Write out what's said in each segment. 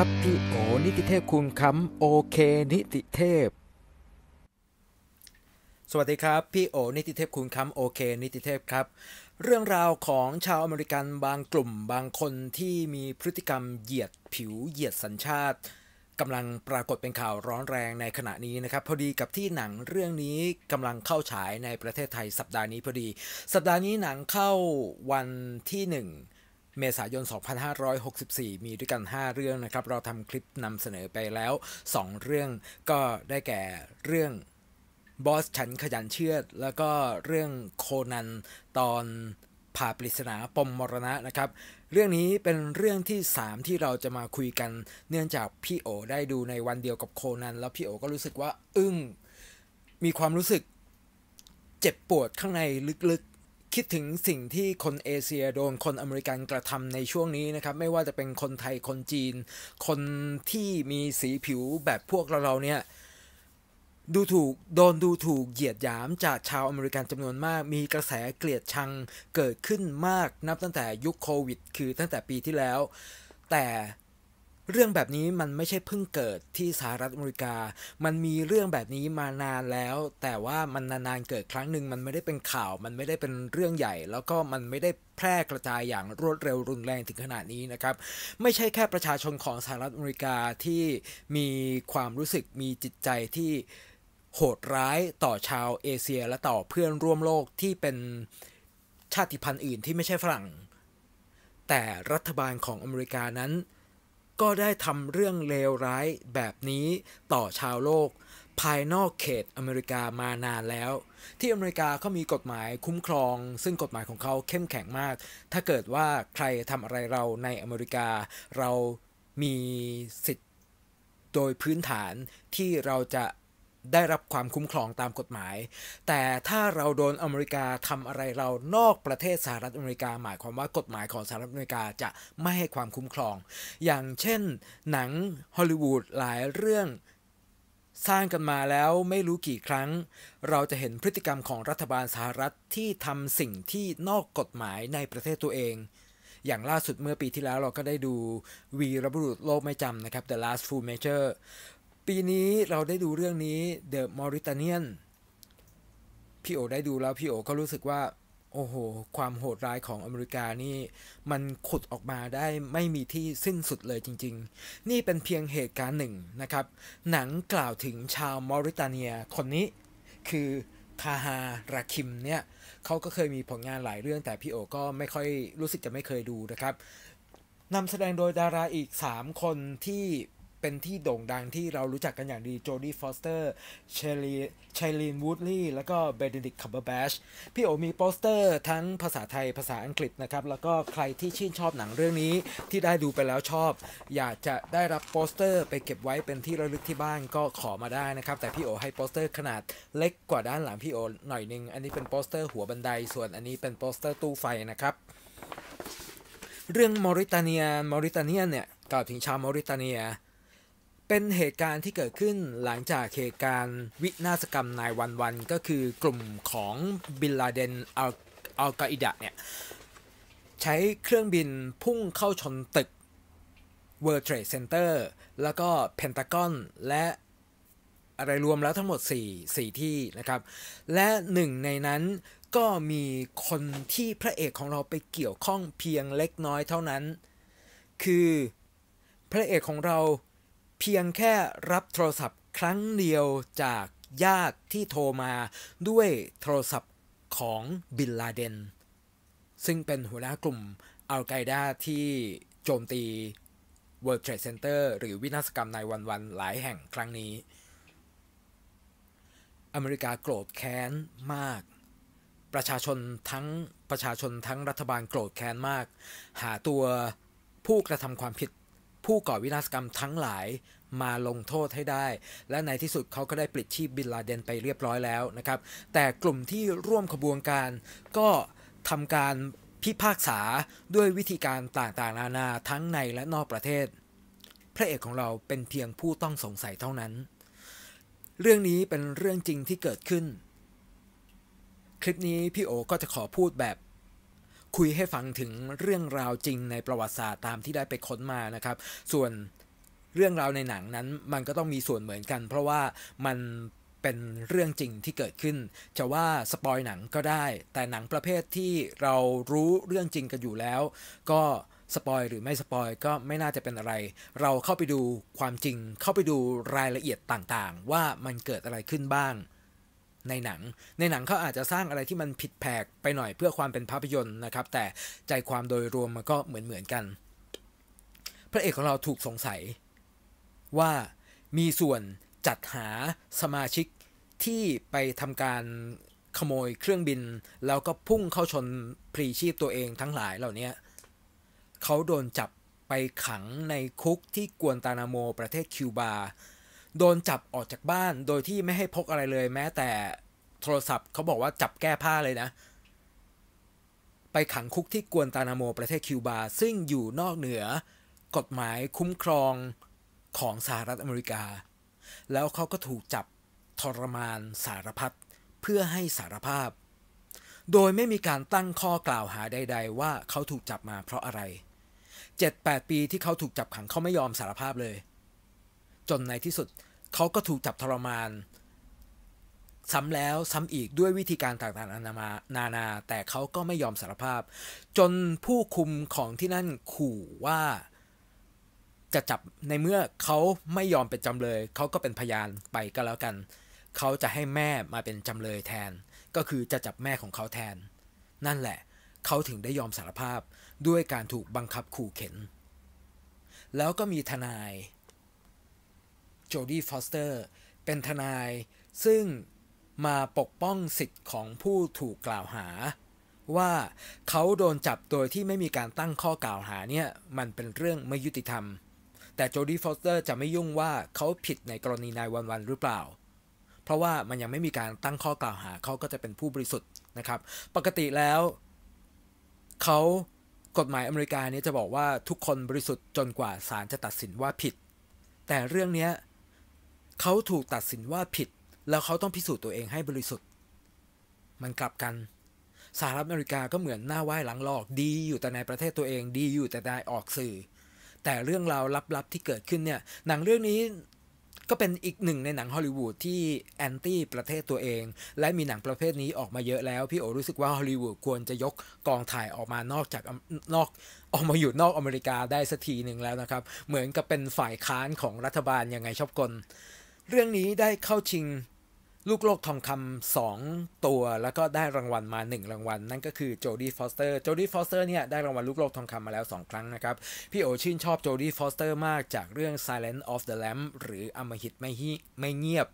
ครับพี่โอ นิติเทพคุณคำโอเค นิติเทพ สวัสดีครับ พี่โอ นิติเทพคุณคำโอเค นิติเทพครับ เรื่องราวของชาวอเมริกันบางกลุ่มบางคนที่มีพฤติกรรมเหยียดผิวเหยียดสัญชาติกำลังปรากฏเป็นข่าวร้อนแรงในขณะนี้นะครับ พอดีกับที่หนังเรื่องนี้กำลังเข้าฉายในประเทศไทยสัปดาห์นี้พอดี สัปดาห์นี้หนังเข้าวันที่1เมษายน 2564 มีด้วยกัน 5 เรื่องนะครับ เราทำคลิปนำเสนอไปแล้ว 2 เรื่องก็ได้แก่เรื่องบอสฉันขยันเชื่อด แล้วก็เรื่องโคนันตอนผ่าปริศนาปมมรณะนะครับ เรื่องนี้เป็นเรื่องที่ 3 ที่เราจะมาคุยกันเนื่องจากพี่โอได้ดูในวันเดียวกับโคนันแล้วพี่โอก็รู้สึกว่า อึง้งมีความรู้สึกเจ็บปวดข้างในลึกคิดถึงสิ่งที่คนเอเชียโดนคนอเมริกันกระทำในช่วงนี้นะครับ ไม่ว่าจะเป็นคนไทยคนจีน คนที่มีสีผิวแบบพวกเราเราเนี่ยดูถูกโดนดูถูกเหยียดหยามจากชาวอเมริกันจำนวนมาก มีกระแสเกลียดชังเกิดขึ้นมากนับตั้งแต่ยุคโควิด คือตั้งแต่ปีที่แล้ว แต่เรื่องแบบนี้มันไม่ใช่เพิ่งเกิดที่สหรัฐอเมริกา มันมีเรื่องแบบนี้มานานแล้ว แต่ว่ามันนานๆเกิดครั้งหนึ่ง มันไม่ได้เป็นข่าว มันไม่ได้เป็นเรื่องใหญ่ แล้วก็มันไม่ได้แพร่กระจายอย่างรวดเร็วรุนแรงถึงขนาดนี้นะครับ ไม่ใช่แค่ประชาชนของสหรัฐอเมริกาที่มีความรู้สึกมีจิตใจที่โหดร้ายต่อชาวเอเชียและต่อเพื่อนร่วมโลกที่เป็นชาติพันธุ์อื่นที่ไม่ใช่ฝรั่ง แต่รัฐบาลของอเมริกานั้นก็ได้ทำเรื่องเลวร้ายแบบนี้ต่อชาวโลก ภายนอกเขตอเมริกามานานแล้ว ที่อเมริกาเขามีกฎหมายคุ้มครอง ซึ่งกฎหมายของเขาเข้มแข็งมาก ถ้าเกิดว่าใครทำอะไรเราในอเมริกาเรามีสิทธิ์โดยพื้นฐานที่เราจะได้รับความคุ้มครองตามกฎหมาย แต่ถ้าเราโดนอเมริกาทำอะไรเรานอกประเทศสหรัฐอเมริกา หมายความว่ากฎหมายของสหรัฐอเมริกาจะไม่ให้ความคุ้มครอง อย่างเช่น หนังฮอลลีวูดหลายเรื่องสร้างกันมาแล้วไม่รู้กี่ครั้ง เราจะเห็นพฤติกรรมของรัฐบาลสหรัฐที่ทำสิ่งที่นอกกฎหมายในประเทศตัวเอง อย่างล่าสุดเมื่อปีที่แล้วเราก็ได้ดูวีรบุรุษโลกไม่จำนะครับ The Last f u l l Major ปีนี้เราได้ดูเรื่องนี้ The Mauritanian พี่โอได้ดูแล้วพี่โอก็รู้สึกว่าโอ้โห ความโหดร้ายของอเมริกานี่มันขุดออกมาได้ไม่มีที่สิ้นสุดเลยจริงๆ นี่เป็นเพียงเหตุการณ์หนึ่งนะครับ หนังกล่าวถึงชาวมอริตตเนียคนนี้คือทาฮาราคิมเนี่ยเขาก็เคยมีผลงานหลายเรื่องแต่พี่โอก็ไม่ค่อยรู้สึกจะไม่เคยดูนะครับนำแสดงโดยดาราอีก 3 คนที่เป็นที่โด่งดังที่เรารู้จักกันอย่างดีโจดี้ฟอสเตอร์เชลีชลีนวูดลีย์แล้วก็เบนดิกคัมเบอร์แบชพี่โอมีโปสเตอร์ ทั้งภาษาไทยภาษาอังกฤษนะครับแล้วก็ใครที่ชื่นชอบหนังเรื่องนี้ที่ได้ดูไปแล้วชอบ อยากจะได้รับโปสเตอร์ ไปเก็บไว้เป็นที่ระลึกที่บ้านก็ขอมาได้นะครับ แต่พี่โอให้โปสเตอร์ขนาดเล็กกว่าด้านหลังพี่โอหน่อยนึงอันนี้เป็นโปสเตอร์หัวบันไดส่วนอันนี้เป็นโปสเตอร์ตู้ไฟนะครับเรื่องมอริตาเนียมอริตาเนียเนี่ยกล่าวถึงชาวมอริตาเนียเป็นเหตุการณ์ที่เกิดขึ้นหลังจากเหตุการณ์วินาศกรรมนายวันวันก็คือกลุ่มของบิลลาเดนอัลอัลกออิดะเนี่ยใช้เครื่องบินพุ่งเข้าชนตึก World Trade Center แล้วก็เพนตากอนและ อะไรรวมแล้วทั้งหมด4 4 ที่นะครับ และหนึ่งในนั้นก็มีคนที่พระเอกของเราไปเกี่ยวข้องเพียงเล็กน้อยเท่านั้น คือพระเอกของเราเพียงแค่รับโทรศัพท์ครั้งเดียวจากญาติที่โทรมาด้วยโทรศัพท์ของบินลาเดน ซึ่งเป็นหัวหน้ากลุ่มอัลไกด้าที่โจมตี World Trade Center หรือวินาศกรรมในวันๆหลายแห่งครั้งนี้ อเมริกาโกรธแค้นมาก ประชาชนทั้งประชาชนทั้งรัฐบาลโกรธแค้นมาก หาตัวผู้กระทำความผิดผู้ก่อวินาศกรรมทั้งหลายมาลงโทษให้ได้ และในที่สุดเขาก็ได้ปลิดชีพบินลาเดนไปเรียบร้อยแล้วนะครับ แต่กลุ่มที่ร่วมขบวนการก็ทำการพิพากษาด้วยวิธีการต่างๆ นานาทั้งในและนอกประเทศ พระเอกของเราเป็นเพียงผู้ต้องสงสัยเท่านั้น เรื่องนี้เป็นเรื่องจริงที่เกิดขึ้น คลิปนี้พี่โอก็จะขอพูดแบบคุยให้ฟังถึงเรื่องราวจริงในประวัติศาสตร์ตามที่ได้ไปค้นมานะครับ ส่วนเรื่องราวในหนังนั้นมันก็ต้องมีส่วนเหมือนกัน เพราะว่ามันเป็นเรื่องจริงที่เกิดขึ้น จะว่าสปอยหนังก็ได้ แต่หนังประเภทที่เรารู้เรื่องจริงกันอยู่แล้ว ก็สปอยหรือไม่สปอยก็ไม่น่าจะเป็นอะไร เราเข้าไปดูความจริงเข้าไปดูรายละเอียดต่างๆ ว่ามันเกิดอะไรขึ้นบ้างในหนังในหนังเขาอาจจะสร้างอะไรที่มันผิดแผกไปหน่อยเพื่อความเป็นภาพยนตร์นะครับ แต่ใจความโดยรวมมันก็เหมือนเหมือนกัน พระเอกของเราถูกสงสัยว่ามีส่วนจัดหาสมาชิกที่ไปทำการขโมยเครื่องบินแล้วก็พุ่งเข้าชนพรีชีพตัวเองทั้งหลายเหล่านี้ เขาโดนจับไปขังในคุกที่กวนตานาโมประเทศคิวบาโดนจับออกจากบ้านโดยที่ไม่ให้พกอะไรเลย แม้แต่โทรศัพท์เขาบอกว่าจับแก้ผ้าเลยนะ ไปขังคุกที่กวนตานาโมประเทศคิวบา ซึ่งอยู่นอกเหนือ กฎหมายคุ้มครองของสหรัฐอเมริกา แล้วเขาก็ถูกจับทรมานสารพัดเพื่อให้สารภาพ โดยไม่มีการตั้งข้อกล่าวหาใด ๆ ว่าเขาถูกจับมาเพราะอะไร 7-8 ปีที่เขาถูกจับขังเขาไม่ยอมสารภาพเลยจนในที่สุดเขาก็ถูกจับทรมาน ซ้ำแล้วซ้ำอีกด้วยวิธีการต่างๆนานานานาแต่เขาก็ไม่ยอมสารภาพ จนผู้คุมของที่นั่นขู่ว่าจะจับในเมื่อเขาไม่ยอมเป็นจำเลยเขาก็เป็นพยานไปก็แล้วกันเขาจะให้แม่มาเป็นจำเลยแทน ก็คือจะจับแม่ของเขาแทน นั่นแหละเขาถึงได้ยอมสารภาพด้วยการถูกบังคับขู่เข็นแล้วก็มีทนายโจดีฟอสเตอร์เป็นทนายซึ่งมาปกป้องสิทธิ์ของผู้ถูกกล่าวหา ว่าเขาโดนจับโดยที่ไม่มีการตั้งข้อกล่าวหาเนี่ยมันเป็นเรื่องไม่ยุติธรรม แต่โจดีฟอสเตอร์จะไม่ยุ่งว่าเขาผิดในกรณีนายวันวันหรือเปล่า เพราะว่ามันยังไม่มีการตั้งข้อกล่าวหาเขาก็จะเป็นผู้บริสุทธิ์นะครับ ปกติแล้วเขากฎหมายอเมริกาเนี่ยจะบอกว่าทุกคนบริสุทธิ์จนกว่าศาลจะตัดสินว่าผิด แต่เรื่องนี้เขาถูกตัดสินว่าผิด แล้วเขาต้องพิสูจน์ตัวเองให้บริสุทธิ์ มันกลับกัน สหรัฐอเมริกาก็เหมือนหน้าไหว้หลังหลอก ดีอยู่แต่ในประเทศตัวเอง ดีอยู่แต่ได้ออกสื่อ แต่เรื่องราวลับๆที่เกิดขึ้นเนี่ย หนังเรื่องนี้ก็เป็นอีกหนึ่งในหนังฮอลลีวูดที่แอนตี้ประเทศตัวเอง และมีหนังประเภทนี้ออกมาเยอะแล้ว พี่โอ รู้สึกว่าฮอลลีวูดควรจะยกกองถ่ายออกมา นอกจากนอกออกมาอยู่นอกอเมริกาได้สักทีหนึ่งแล้วนะครับ เหมือนกับเป็นฝ่ายค้านของรัฐบาลยังไงชอบกลเรื่องนี้ได้เข้าชิงลูกโลกทองคำสองตัวแล้วก็ได้รางวัลมาหนึ่งรางวัล นั่นก็คือโจดี้ฟอสเตอร์โจดี้ฟอสเตอร์เนี่ยได้รางวัลลูกโลกทองคำมาแล้วสองครั้งนะครับ พี่โอชื่นชอบโจดี้ฟอสเตอร์มากจากเรื่อง Silent of the Lamb หรืออมหิตไม่ฮิไม่เงียบ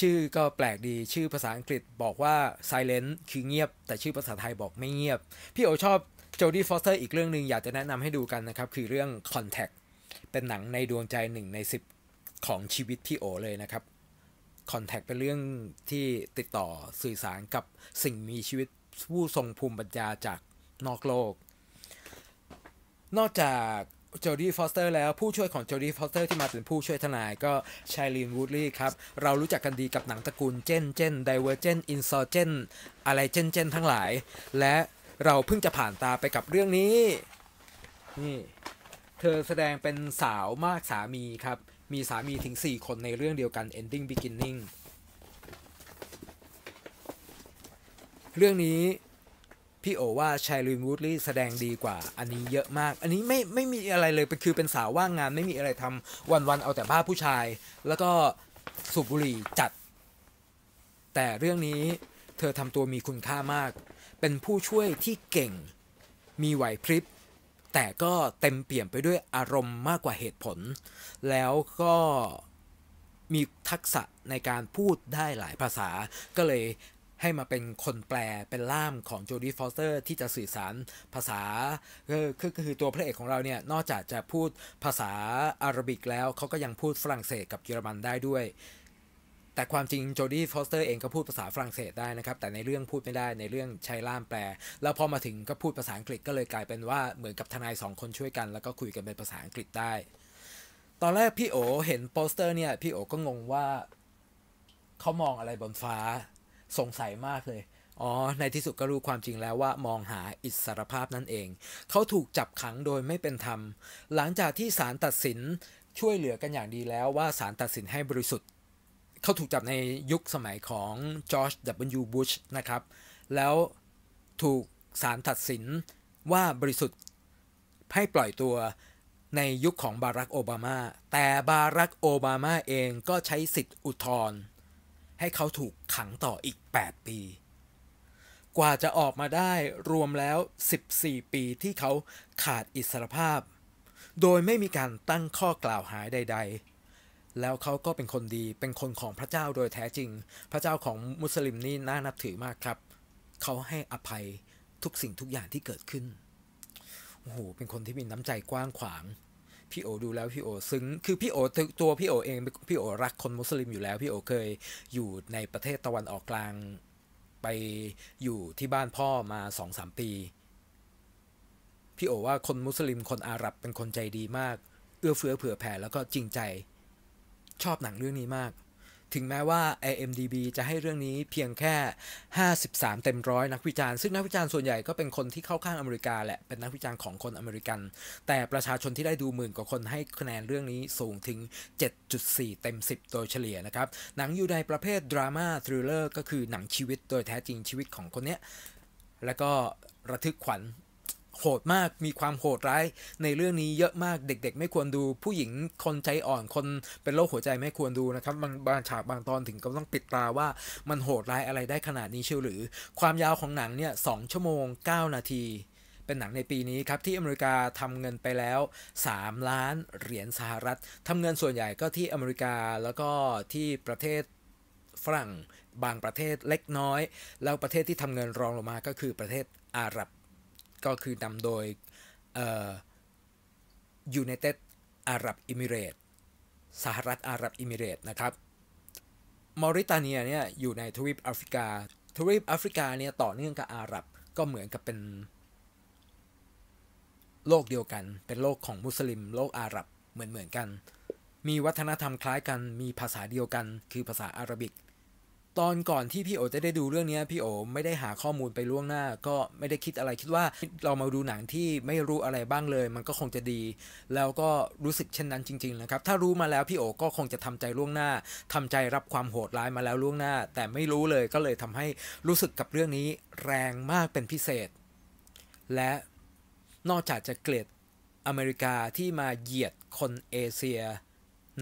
ชื่อก็แปลกดีชื่อภาษาอังกฤษบอกว่า Silent คือเงียบ แต่ชื่อภาษาไทยบอกไม่เงียบ พี่โอชอบโจดี้ฟอสเตอร์อีกเรื่องหนึ่งอยากจะแนะนำให้ดูกันนะครับคือเรื่อง Contact เป็นหนังในดวงใจหนึ่งใน10ของชีวิตพี่โอเลยนะครับคอนแทคเป็นเรื่องที่ติดต่อสื่อสารกับสิ่งมีชีวิตผู้ทรงภูมิปัญญาจากนอกโลก นอกจากจอรดีฟอสเตอร์แล้วผู้ช่วยของจอรดีฟอสเตอร์ที่มาเป็นผู้ช่วยทนาย ก็ชายลีนวูดลี่ครับ เรารู้จักกันดีกับหนังตระกูลเจนเจนไดเวอร์เจนอินซอร์เจนอะไรเจนเจนทั้งหลาย และเราเพิ่งจะผ่านตาไปกับเรื่องนี้ นี่ เธอแสดงเป็นสาวมากสามีครับมีสามีถึง 4 คนในเรื่องเดียวกัน ending beginning เรื่องนี้ พี่โอว่า ชายลีนวูดลี่แสดงดีกว่าอันนี้เยอะมาก อันนี้ไม่ไม่มีอะไรเลย เป็นคือเป็นสาวว่างงานไม่มีอะไรทำวันวันเอา แต่บ้าผู้ชาย แล้วก็สูบบุหรี่จัด แต่เรื่องนี้เธอทำตัวมีคุณค่ามาก เป็นผู้ช่วยที่เก่งมีไหวพริบแต่ก็เต็มเปี่ยมไปด้วยอารมณ์มากกว่าเหตุผล แล้วก็มีทักษะในการพูดได้หลายภาษา ก็เลยให้มาเป็นคนแปลเป็นล่ามของโจดีฟอสเตอร์ที่จะสื่อสารภาษา ก็คือตัวพระเอกของเราเนี่ย นอกจากจะพูดภาษาอาหรับิกแล้ว เขาก็ยังพูดฝรั่งเศสกับเยอรมันได้ด้วยแต่ความจริงโจดี้ฟอสเตอร์เองก็พูดภาษาฝรั่งเศสได้นะครับ แต่ในเรื่องพูดไม่ได้ในเรื่องใช้ล่ามแปล แล้วพอมาถึงก็พูดภาษาอังกฤษก็เลยกลายเป็นว่าเหมือนกับทนายสองคนช่วยกันแล้วก็คุยกันเป็นภาษาอังกฤษได้ ตอนแรกพี่โอเห็นโปสเตอร์เนี่ยพี่โอก็งงว่าเขามองอะไรบนฟ้า สงสัยมากเลย อ๋อในที่สุดก็รู้ความจริงแล้วว่ามองหาอิสรภาพนั่นเองเขาถูกจับขังโดยไม่เป็นธรรม หลังจากที่ศาลตัดสินช่วยเหลือกันอย่างดีแล้วว่าศาลตัดสินให้บริสุทธิ์เขาถูกจับในยุคสมัยของจอร์จ W. ูบ s ชนะครับ แล้วถูกศาลตัดสินว่าบริสุทธิ์ให้ปล่อยตัวในยุคของบารักโอบามา แต่บารักโอบามาเองก็ใช้สิทธิ์อุทธรณ์ให้เขาถูกขังต่ออีก 8 ปี กว่าจะออกมาได้รวมแล้ว 14 ปีที่เขาขาดอิสรภาพ โดยไม่มีการตั้งข้อกล่าวหาใดๆแล้วเขาก็เป็นคนดี เป็นคนของพระเจ้าโดยแท้จริง พระเจ้าของมุสลิมนี่น่านับถือมากครับ เขาให้อภัยทุกสิ่งทุกอย่างที่เกิดขึ้น โอ้โห เป็นคนที่มีน้ำใจกว้างขวาง พี่โอดูแล้วพี่โอ ซึ้ง คือพี่โอตัวพี่โอเอง พี่โอรักคนมุสลิมอยู่แล้ว พี่โอเคยอยู่ในประเทศตะวันออกกลาง ไปอยู่ที่บ้านพ่อมาสองสามปี พี่โอ ว่าคนมุสลิมคนอาหรับเป็นคนใจดีมาก เอื้อเฟื้อเผื่อแผ่แล้วก็จริงใจชอบหนังเรื่องนี้มาก ถึงแม้ว่า IMDB จะให้เรื่องนี้เพียงแค่ 53เต็มร้อยนักวิจารณ์ ซึ่งนักวิจารณ์ส่วนใหญ่ก็เป็นคนที่เข้าข้างอเมริกาแหละ เป็นนักวิจารณ์ของคนอเมริกัน แต่ประชาชนที่ได้ดูหมื่นกว่าคนให้คะแนนเรื่องนี้สูงถึง 7.4 เต็ม 10 โดยเฉลี่ยนะครับ หนังอยู่ในประเภทดราม่าทริลเลอร์ก็คือหนังชีวิตโดยแท้จริงชีวิตของคนเนี้ย แล้วก็ระทึกขวัญโหดมากมีความโหดร้ายในเรื่องนี้เยอะมากเด็กๆไม่ควรดู ผู้หญิงคนใจอ่อนคนเป็นโรคหัวใจไม่ควรดูนะครับ บางบางฉากบางตอนถึงก็ต้องปิดตาว่ามันโหดร้ายอะไรได้ขนาดนี้เชียวหรือ ความยาวของหนังเนี่ยสชั่วโมง 9 นาที เป็นหนังในปีนี้ครับที่อเมริกาทำเงินไปแล้ว 3 ล้านเหรียญสหรัฐ ทำเงินส่วนใหญ่ก็ที่อเมริกาแล้วก็ที่ประเทศฝรั่ง บางประเทศเล็กน้อย แล้วประเทศที่ทำเงินรองลงมาก็คือประเทศอาหรับก็คือนำโดยยูเนเต็ดอาหรับอิมิเรตสหรัฐอาหรับอิมิเรตนะครับมอริตาเนียเนี่ยอยู่ในทวีปแอฟริกา ทวีปแอฟริกาเนี่ยต่อเนื่องกับอาหรับก็เหมือนกับเป็นโลกเดียวกัน เป็นโลกของมุสลิมโลกอาหรับเหมือนเหมือนกัน มีวัฒนธรรมคล้ายกันมีภาษาเดียวกันคือภาษาอาหรับิกตอนก่อนที่พี่โอจะได้ดูเรื่องนี้พี่โอไม่ได้หาข้อมูลไปล่วงหน้า ก็ไม่ได้คิดอะไรคิดว่าเรามาดูหนังที่ไม่รู้อะไรบ้างเลย มันก็คงจะดี แล้วก็รู้สึกเช่นนั้นจริง ๆนะครับ ถ้ารู้มาแล้วพี่โอก็คงจะทำใจล่วงหน้า ทำใจรับความโหดร้ายมาแล้วล่วงหน้า แต่ไม่รู้เลยก็เลยทำให้รู้สึกกับเรื่องนี้ แรงมากเป็นพิเศษ และนอกจากจะเกลียดอเมริกาที่มาเหยียดคนเอเชีย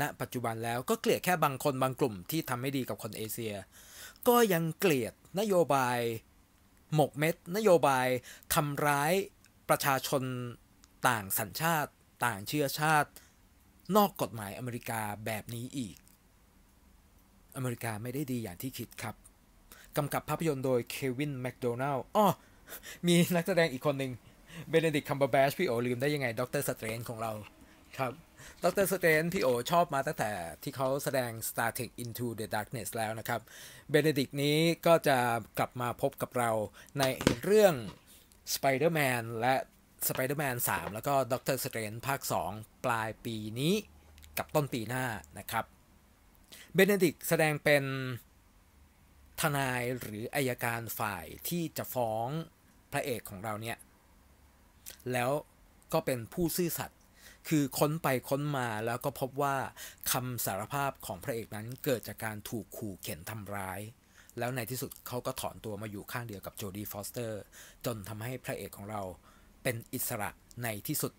ณปัจจุบันแล้วก็เกลียดแค่บางคนบางกลุ่มที่ทำไม่ดีกับคนเอเชีย ก็ยังเกลียดนโยบายหมกเม็ด นโยบายทำร้ายประชาชนต่างสัญชาติต่างเชื้อชาติ นอกกฎหมายอเมริกาแบบนี้อีก อเมริกาไม่ได้ดีอย่างที่คิดครับกำกับภาพยนตร์โดยเควินแมคโดนัลล์อ้อมีนักแสดงอีกคนหนึ่งเบเนดิกคัมเบอร์แบชพี่โอลืมได้ยังไงด็อกเตอร์สเตรนของเราครับดรสเตนพี่โอชอบมาตั้งแต่ที่เขาแสดง s t a t i c Into the Darkness แล้วนะครับเบเนดิกนี้ก็จะกลับมาพบกับเราในเรื่อง Spider-Man และ Spider-Man 3 แล้วก็ดรสเตนภาค 2 ปลายปีนี้กับต้นปีหน้านะครับเบเนดิกแสดงเป็นทนายหรืออายการฝ่ายที่จะฟ้องพระเอกของเราเนี่ยแล้วก็เป็นผู้ซื่อสัตย์คือค้นไปค้นมาแล้วก็พบว่าคำสารภาพของพระเอกนั้นเกิดจากการถูกขู่เข็นทำร้าย แล้วในที่สุดเขาก็ถอนตัวมาอยู่ข้างเดียวกับโจดีฟอสเตอร์ จนทำให้พระเอกของเราเป็นอิสระในที่สุด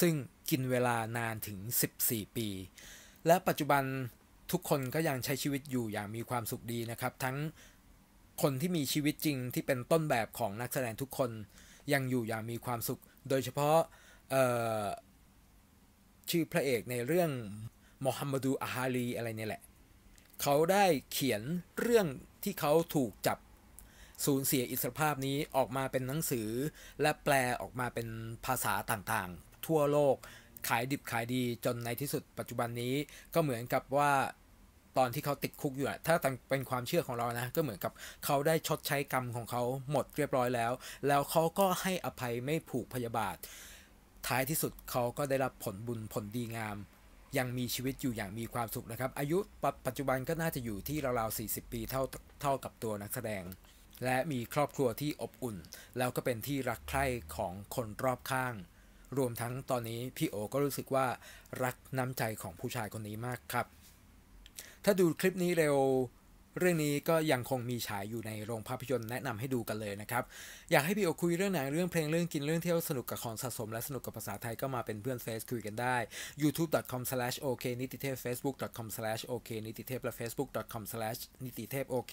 ซึ่งกินเวลานานถึง 14 ปี และปัจจุบันทุกคนก็ยังใช้ชีวิตอยู่อย่างมีความสุขดีนะครับ ทั้งคนที่มีชีวิตจริงที่เป็นต้นแบบของนักแสดงทุกคนยังอยู่อย่างมีความสุข โดยเฉพาะชื่อพระเอกในเรื่องมฮัมมัดูอาฮารีอะไรเนี่ยแหละเขาได้เขียนเรื่องที่เขาถูกจับสูญเสียอิสรภาพนี้ออกมาเป็นหนังสือและแปลออกมาเป็นภาษาต่างๆ ทั่วโลกขายดิบขายดีจนในที่สุดปัจจุบันนี้ก็เหมือนกับว่าตอนที่เขาติดคุกอยู่ถ้าเป็นความเชื่อของเรานะก็เหมือนกับเขาได้ชดใช้กรรมของเขาหมดเรียบร้อยแล้ว แล้วเขาก็ให้อภัยไม่ผูกพยาบาทท้ายที่สุดเขาก็ได้รับผลบุญผลดีงาม ยังมีชีวิตอยู่อย่างมีความสุขนะครับ อายุปัจจุบันก็น่าจะอยู่ที่ราวๆ40 ปีเท่าเท่ากับตัวนักแสดง และมีครอบครัวที่อบอุ่น แล้วก็เป็นที่รักใคร่ของคนรอบข้าง รวมทั้งตอนนี้พี่โอก็รู้สึกว่า รักน้ำใจของผู้ชายคนนี้มากครับ ถ้าดูคลิปนี้เร็วเรื่องนี้ก็ยังคงมีฉายอยู่ในโรงภาพยนตร์แนะนำให้ดูกันเลยนะครับ อยากให้พี่โอคุยเรื่องหนังเรื่องเพลงเรื่องกินเรื่องเที่ยวสนุกกับของสะสมและสนุกกับภาษาไทยก็มาเป็นเพื่อนเฟซคุยกันได้ youtube.com/oknititep facebook.com/oknititep และ facebook.com/nititepok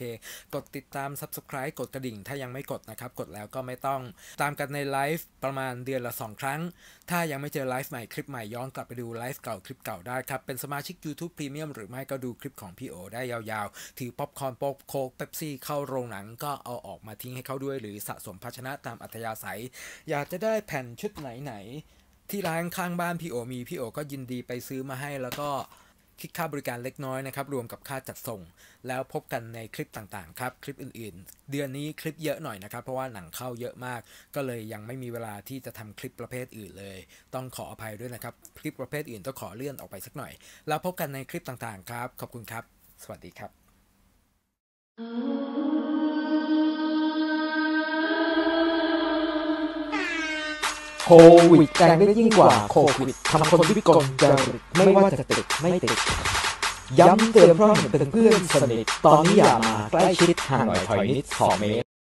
กดติดตาม subscribe กดกระดิ่งถ้ายังไม่กดนะครับกดแล้วก็ไม่ต้องตามกันในไลฟ์ประมาณเดือนละ 2 ครั้ง ถ้ายังไม่เจอไลฟ์ใหม่คลิปใหม่ย้อนกลับไปดูไลฟ์เก่าคลิปเก่าได้ครับเป็นสมาชิก YouTube Premium หรือไม่ก็ดูคลิปของพี่โอได้ยาวๆถือป๊อปคอนป๊กโคกเป๊ปซี่เข้าโรงหนังก็เอาออกมาทิ้งให้เขาด้วยหรือสะสมภาชนะตามอัธยาศัย อยากจะได้แผ่นชุดไหนไหน ที่ร้านข้างบ้านพี่โอมีพี่โอ ก็ยินดีไปซื้อมาให้ แล้วก็คิดค่าบริการเล็กน้อยนะครับรวมกับค่าจัดส่ง แล้วพบกันในคลิปต่างๆครับคลิปอื่นๆ เดือนนี้คลิปเยอะหน่อยนะครับ เพราะว่าหนังเข้าเยอะมาก ก็เลยยังไม่มีเวลาที่จะทำคลิปประเภทอื่นเลย ต้องขออภัยด้วยนะครับ คลิปประเภทอื่นต้องขอเลื่อนออกไปสักหน่อย แล้วพบกันในคลิปต่างๆครับ ขอบคุณครับ สวัสดีครับโควิดแ่งได้ยิ่งกว่าโควิดทำคนที่วิกลจริตไม่ว่าจะติดไม่ติดย้ำเตือนเพราะเห็นเป็นเพื่อนสนิท ตอนนี้อย่ามาใกล้ชิดห่างหน่อยถอยนิดสองเมตร